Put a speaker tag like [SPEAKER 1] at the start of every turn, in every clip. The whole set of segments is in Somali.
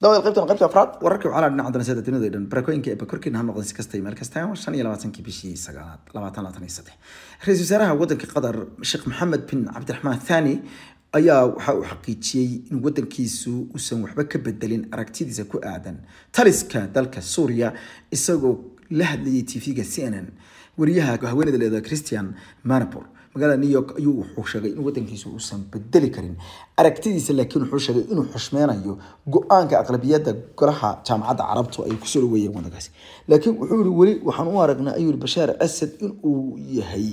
[SPEAKER 1] dawada qaybtan qaybta afraad wararkii waxaa la dhinaa haddana saadatinadu dhan barakooyinka eeba korkiina ha noqdan si kasta meel kasta shan iyo labaatankii bishii sagaalaad labaatan labaatan iyo saddex ra-iisul wasaaraha waddanka qatar sheekh maxamed bin cabdiraxmaan thani ayaa waxa uu xaqiijiyey in waddankiisu uusan waxba ka bedelin aragtidiisa ku aadan taliska dalka suuriya isagoo la hadlayay tvga c n n wariyaha haweeneyda leeda christian manapor magaalada new york ayuu wuxuu sheegay in waddankiisu uusan bedeli karin aragtidiisa laakiin wuxuu sheegay inuu xushmeynayo go-aanka aqlabiyadda golaha jaamacadda carabtu ay kusoo dhaweeyeen waddankaasi laakiin wuxuu yihi weli waxaan u aragnaa ayuu yihi bashaar asad inuu yahay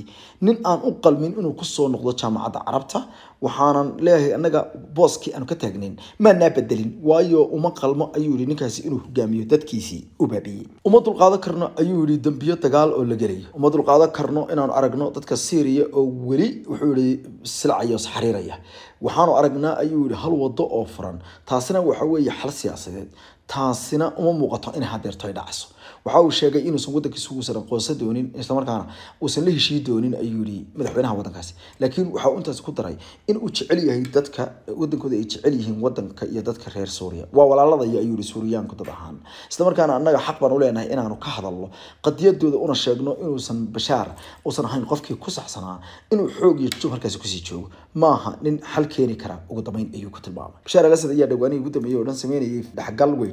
[SPEAKER 1] nin aan u qalmin inuu kusoo noqdo jaamacadda carabta waxaanan leeyahay annaga booskii aanu ka taagnayn maanaa bedelin waayo uma qalmo ayuu yihi ninkaasi inuu hogaamiyo dadkiisii u baabiyey uma dulqaadan karno ayuu yihi dembiyo dagaal oo la gelayo uma dulqaadan karno inaanu aragno dadka syriya oo weli wuxuu yihi silcayoos xariiraya waxaanu aragnaa ayuu yidhi hal waddo oo furan taasina waxa weeye xal siyaasadeed taasina uma muuqato in hadeerto ay dhacso waxa uu sheegay inuusan wadankiisa uusan aqoonsan doonin islamarkaana uusan la heshii doonin ayuu yii madaxweynaha wadankaasi laakiin waxa uu intaas ku daray in jecel yahay dadka wadankooda ay jecel yihiin wadanka iyo dadka reer suuriya waa walaaladaya ayuu yii suuriyaanku dad ahaan islamarkaana annaga xaq baan u leenahay inaanu ka hadalno qadiyadooda una sheegno inuusan bashaar uusan ahayn qofkii ku saxsanaa inuu xoog iyo jub halkaasi kusii joogo maaha nin xal keeni kara ugu dambeyn ayuu ku tilmaamay bashaar alasad ayaa dhawaanihii ugu dambeeyey dhan sameynayay dhexgal weyn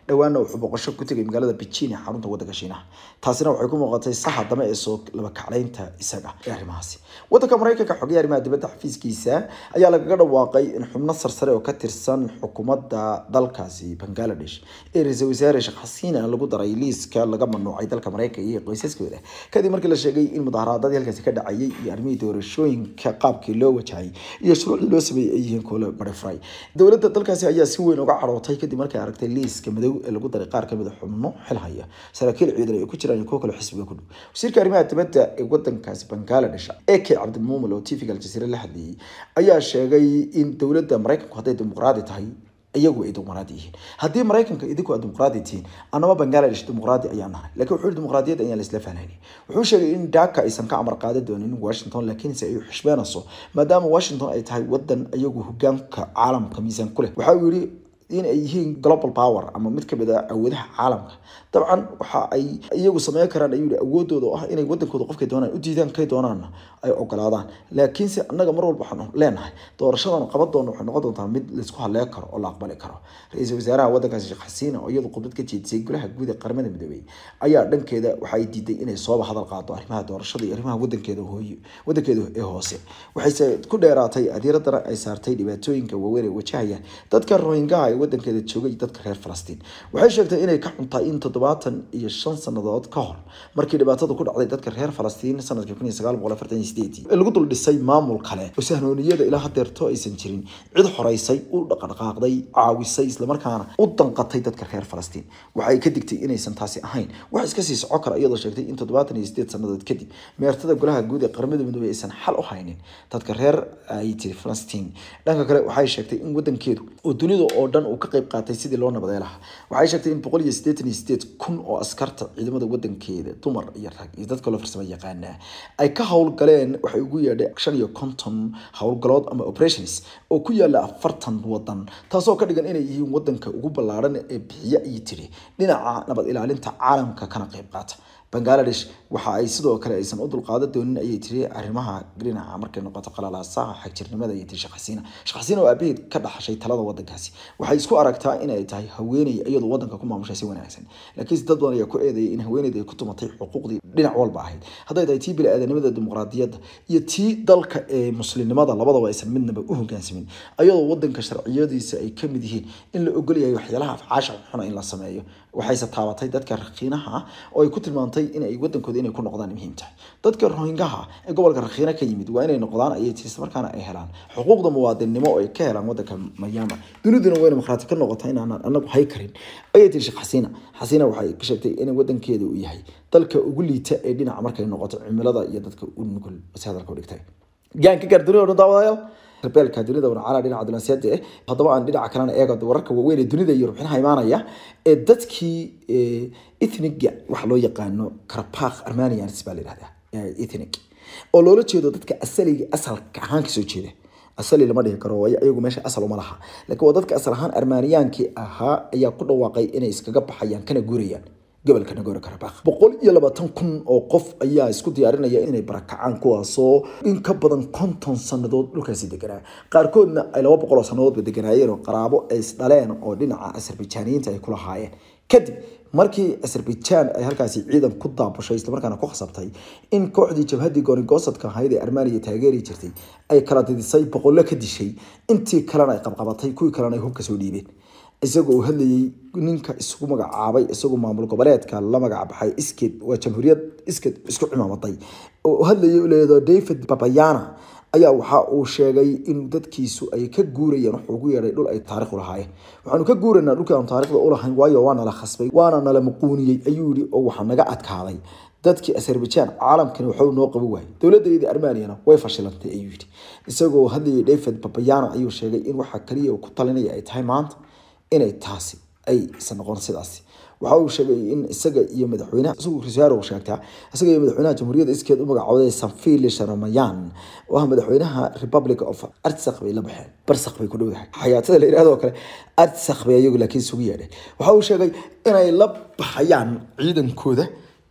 [SPEAKER 1] dhowaana wuxuu boqosho ku tegay magaalada beijing xarunta wadanka shiinaha taasina waxay ku muuqatay saxa dame ee soo laba isaga ee arrimahaasi waddanka maraykanka xogaya arrimaha dibadda xafiiskiisa ayaa lagaga dhawaaqay in xubno sarsare oo ka tirsan xukuumadda dalkaasi bangaladesh ee ra-iisul wasaare sheekh lagu daray liiska laga mamnuucay dalka maraykanka iyo qoysaskooda kadib markii la sheegay in mudaharaadadii halkaasi ka dhacayay iyo armihii doorashooyinka qaabkii loo wajahayay iyo shuruucii loo sameeyey ay yihiin kuwo la dowladda dalkaasi ayaa si weyn uga cadhootay kadib markay aragtay liiska madow madow lagu daray qaar kamid a ah xubno xilhaya saraakiil ciidan ay ku jiraan iyo kale xisbiga ku dhow wasiirka arrimaha dibadda ee wadankaasi bangaala dhasha ee ke oo tv-ga aljaziira la hadleeyey ayaa sheegay in dowladda maraykanku hadday dimuqraadi tahay iyagu ay dimuqraadi yihiin haddii maraykanka idinku aad dimuqraadi tihiin anaba bangladesh dimuqraadi ayaan nahay lakiin wuxuu dimuqraadiyad ayaan laisla fahnaynin wuxuu sheegay in dhaka aysan ka amar qaadan doonin washington laakiinse ay xushmeenayso maadaama washington ay tahay wadan iyagu hogaanka caalamka miisaan ku waxa uu yidhi in ay yihiin global power ama mid kamid a ah awoodaha caalamka dabcan waxa ay iyagu sameyn karaan ayuu awoodooda oo ah inay wadankooda qofkay doonaan udiidaan kay doonaanna ay ogolaadaan laakiinse annaga mar walba waxaan leenahay doorashadan qaban doona waxay noqon doontaa mid laysku haleyn karo oo la aqbali karo ra-iisul wasaaraha waddankaasi sheekh xasiina oo iyadu khudbad ka jeedisay golaha guud ee qaramada midoobey ayaa dhankeeda waxay diiday inay sooba hadal qaado arrimaha doorashada iyo arrimaha wadankeeda hooye wadankeeda ee hoose waxayse ku dheeraatay adiiradana ay saartay dhibaatooyinka waaweyn ee wajahaya dadka rohingaha wadankeeda jooga dadka reer falastiin waxay sheegtay inay ka cuntaay in toddobaatan iyo shan sannadood ka hor markii dhibaatada ku dhacday dadka reer falastiin sanadkii lagu dul maamul kale oo sahnooniyada ilaa hadeerto aysan jirin cid horaysay u dhaqdhaqaaqday caawisay islamarkaana u danqatay dadka reer falastiin waxay ka digtay inaysan taasi ahayn wax iska sii soco kara iyadoo sheegtay in toddobaatan iyo sideed sannadood kadib meertada golaha guud ee qaramada midoobey aysan xal u haynin dadka reer ay tiri falastiin dhanka kale waxay sheegtay in wadankeedu oo dunida oo dhan uu ka qayb qaatay sidii loo nabaday lahaa waxay sheegtay in boqol iyo siddeetan iyo sideed kun oo askarta ciidamada wadankeeda dumar iyo rag iyo dad kaloo farsamo yaqaanaa ay ka howlgaleen waxay ugu yeedhay shan iyo konton howlgalood ama operations oo ku yaala afartan wadan taasoo ka dhigan inay yihiin wadanka ugu ballaadhan ee bixiya iyo tiri dhinaca nabad ilaalinta caalamka kana qayb qaata bangaladesh waxa ay sidoo kale aysan u dulqaada doonin ayay tiri arrimaha grinaca markay noqoto qalalaasaha xagjirnimada ayay tiri sheekh xasiina oo aabaheed ka dhaxashay talada wadankaasi waxay isku aragtaa inay tahay haweeney iyadoo wadanka ku maamushay si wanaagsan laakiinse dad badan ayaa ku eedeeyay in haweeneyda ay ku tumatay xuquuqdii dhinac walba ahayd hadday tahay tii bili-aadanimada dimuqraadiyadda iyo tii dalka ee muslimnimada labadaba aysan midnaba u hogaansamin iyadoo wadanka sharciyadiisa ay ka mid yihiin in la ogol waxyaalaha afcaasha xuna in la sameeyo waxayse taabatay dadka rakhiinaha ah oo ay ku tilmaantay inay wadankooda inay ku noqdaan muhiim tahay dadka rohingaha ah ee gobolka rakhiina ka yimid waa inay noqdaan ayay islamarkaana ay helaan xuquuqda muwaadinnimo oo ay ka helaan wadanka mayaama duniduna wayna markhaati ka noqota inaanaan anagu hay karin ayay tii sheekh xasiina xasiina waxay ka sheegtay in wadankeeda uu yahay dalka ugu liita ee dhinaca markay noqoto cimilada iyo dadka u nugul si u dhigtay yaan gaar dunida oo dhan daawadayaal galbeelka dunida warcaala dhinaca dulanseed eh haddaba aan dhinaca kalena eego wararka waaweyn ee dunida iyo rubxinaha imaanaya ee dadkii eh, ethniga waxa loo yaqaano karabakh armanians baa la yidhahdaa eh, ethnic oo loola jeedo dadka asaliga asalka ahaan kasoo jeeda asali lama dhihi karo waayo iyagu meesha asal uma laha laakiin waa dadka asal ahaan armaaniyaankii ahaa ayaa ku dhawaaqay inay iskaga baxayaan kana guurayaan gobolka nagore karabakh boqol iyo labaatan kun oo qof ayaa isku diyaarinaya inay barakacaan kuwaasoo in ka badan konton sannadood dhulkaasi deganaa qaarkoodna ay laba boqol sannadoodba deganaayeen oo qaraabo ay isdhaleen oo dhinaca asarbijaaniyiinta ay ku lahaayeen kadib markii asarbaijaan ay halkaasi ciidan ku daabushay islamarkaana ku khasabtay in kooxdii jabhadii goorigoosadka ahayd ee armaaniya taageeri jirtay ay kala didisay boqollo ka dishay intii kalena ay qabqabatay kuwii kalena ay hub soo dhiibeen isagoo uu hadlayay ninka isugu magacaabay isagoo maamul goboleedka la magacbaxay isked waa jamhuuriyad isked isku cimaamatay hadlayay leedo david babayana ayaa waxa uu sheegay in dadkiisu ay ka guurayeen wuxuu ugu yeedhay dhul ay taariikhu lahaayeen waxaanu ka guuraynaa dhulka aan taariikhda u lahayn waayo waa nala khasbay waana nala muquuniyey ayuu yidhi oo waxaa naga adkaaday dadkii azerbaijan caalamkani waxuu noo qaban waayay dowladdeedii armaniana way fashilantay ayuu yidhi isagoo hadlayay david babayana ayuu sheegay in waxa kaliya ku talinaya ay tahay maanta inay taasi aysan noqon sidaas waxa uu sheegay in isaga iyo madaxweynaha isugu rsaaro sheegtaa isaga iyo madaxweynaha jamhuuriyadda iskeed u magacooday sanfili sharamayan oo ah madaxweynaha republic of artsakh bay la baxeen barsakh bay ku dhowdahay xayaatada la yirahdo kale artsakh bay ayagu laakiin isugu yeedhay waxa uu sheegay inay la baxayaan ciidankooda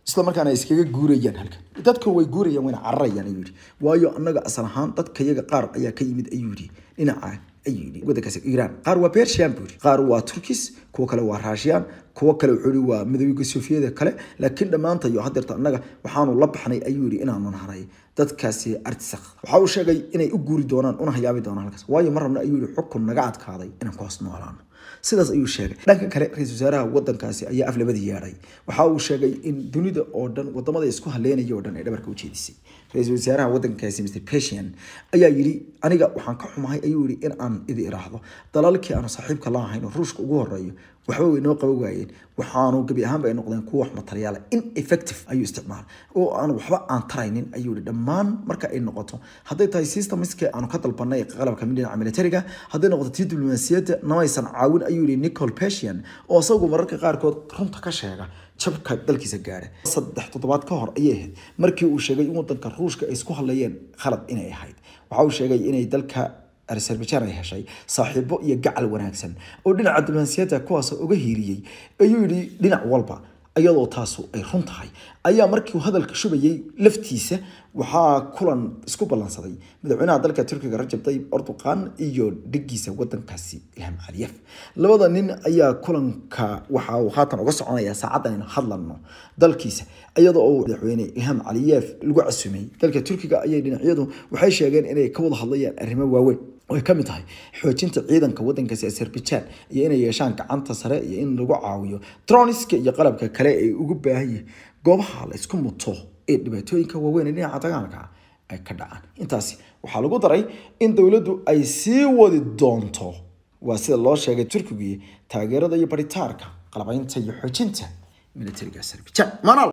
[SPEAKER 1] isla markaana ay iskaga guurayaan halkan dadka way guurayaan wayna cararayaan ayuu yidhi waayo annaga asal ahaan dadkayaga qaar ayaa ka yimid ayuu yidhi dhinaca ayuu yidhi iiraan qaar waa bershambury qaar waa turkis kuwo kale waa raashiyaan kuwo kale wuxuu waa midowga soofiyada kale laakiin dhammaantayo hadeerta annaga waxaanu la baxnay ayuu yidhi inaanu naharay dadkaasi artisak waxa uu sheegay inay u guuri doonaan una hayaabi doonaan halkaas waayo ma rabna ayuu yidhi xukun naga adkaaday inaan ku hasnoolaano sidaas ayuu sheegay dhanka kale ra-iisul wasaaraha wadankaasi ayaa aflabadii yeedhay waxa uu sheegay in dunida oo dhan wadamada isku haleynaya oo dhan ay dhabarka ujeedisay ra-iisul wasaaraha wadankaasi mr pesian ayaa yidhi aniga waxaan ka xumahay ayuu yidhi in aan idi iraahdo dalalkii aanu saaxiibka la ahayn oo ruushka ugu horeeyo waxba way noo qaba waayeen waxaanu gebi ahaanba ay noqdeen kuwa wax mataryaala ah. ineffective ayuu isticmaala oo aan waxba aan taraynin ayuu hi dhammaan marka ay noqoto hadday tahay systemska aanu ka dalbanay qalabka midhinaca militariga hadday noqoto tii namaysan caawin ayuu yihi nicol peshian oo isagu mararka qaarkood runta ka sheega jabka dalkiisa gaara saddex toddobaad ka hor ayay ahayd markii uu sheegay in wadanka ruushka ay isku hadlayeen khalad inay ahayd waxa uu sheegay inay dalka azerbaijan ay heshay saaxiibo iyo gacal wanaagsan oo dhinaca diblomaasiyadda kuwaas uga hiiriyey ayuu yidhi dhinac walba iyadoo taasu ay run tahay ayaa markiiu hadalka shubayay laftiisa waxaa kulan isku ballansaday madaxweynaha dalka turkiga rajab tayib erdoqan iyo dhigiisa wadankaasi ilham caliyef labada nin ayaa kulanka waxa uu haatan uga soconaya saacadan hadlano dalkiisa iyadoo uu madaxweyne ilham caliyef lagu casuumay dalka turkiga ayay dhinacyadu waxay sheegeen inay ka wada hadlayaan arrimo waaweyn ay ka mid tahay xoojinta ciidanka wadankaasi azerbaijan iyo inay yeeshaan gacanta sare iyo in lagu caawiyo troniska iyo qalabka kale ay ugu baahan yihiin goobaha la isku muto ee dhibaatooyinka waaweyn ee dhinaca dagaalka ay ka dhacaan intaasi waxaa lagu daray in dowladdu ay sii wadi doonto waa sida loo sheegay turkigii taageerada iyo baritaarka qalabaynta iyo xoojinta militariga azerbaijan